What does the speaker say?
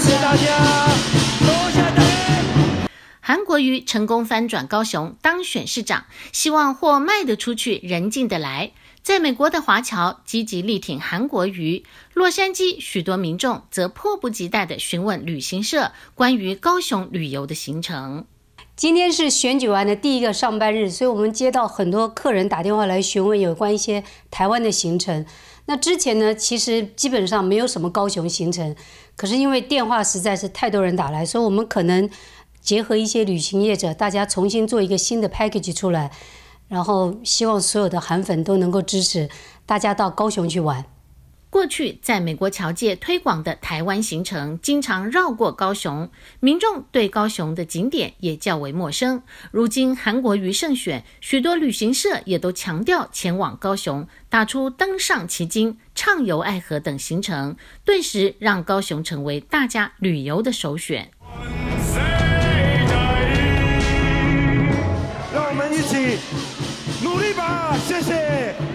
谢大家。韩国瑜成功翻转高雄当选市长，希望货卖得出去，人进得来。在美国的华侨积极力挺韩国瑜，洛杉矶许多民众则迫不及待地询问旅行社关于高雄旅游的行程。今天是选举完的第一个上班日，所以我们接到很多客人打电话来询问有关一些台湾的行程。那之前呢，其实基本上没有什么高雄行程，可是因为电话实在是太多人打来，所以我们可能结合一些旅行业者，大家重新做一个新的 package 出来，然后希望所有的韩粉都能够支持大家到高雄去玩。过去在美国侨界推广的台湾行程，经常绕过高雄，民众对高雄的景点也较为陌生。如今韩国瑜胜选，许多旅行社也都强调前往高雄，打出登上奇经、畅游爱河等行程，顿时让高雄成为大家旅游的首选。让我们一起努力吧，谢谢。